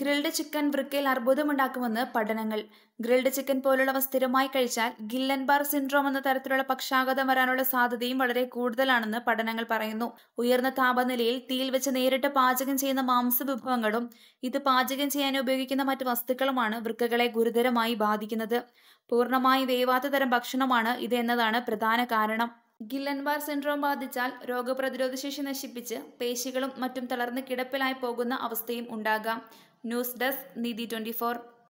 grilled chicken വൃക്കയിൽ അർബുദമുണ്ടാക്കുമെന്ന് പഠനങ്ങൾ grilled chicken പോലുള്ളവ സ്ഥിരമായി കഴിച്ചാൽ ഗില്ലൻ ബാർ സിൻഡ്രോം എന്ന തരത്തിലുള്ള പക്ഷാഘാതം വരാനുള്ള സാധ്യതയും വളരെ കൂടുതലാണെന്ന് പഠനങ്ങൾ പറയുന്നു ഉയർന്ന താപനിലയിൽ തീയിൽ വെച്ച് നേരിട്ട് പാചകം ചെയ്യുന്ന മാംസ വിഭവങ്ങളും ഇത് പാചകം ചെയ്യാൻ ഉപയോഗിക്കുന്ന മറ്റ് വസ്തുക്കളുമാണ് വൃക്കകളെ ഗുരുതരമായി ബാധിക്കുന്നത് പൂർണ്ണമായി വേവാത്ത തരം ഭക്ഷണമാണ് ഇത് എന്നതാണ് പ്രധാന കാരണം ഗില്ലൻബാർ സിൻഡ്രോം ബാധിച്ചാൽ രോഗപ്രതിരോധശേഷി നശിപ്പിച്ച് പേശികളും മറ്റും തളർന്ന് കിടപ്പിലായി പോകുന്ന അവസ്ഥയും ഉണ്ടാകാം ന്യൂസ് ഡെസ്ക് നീതി ട്വൻറ്റി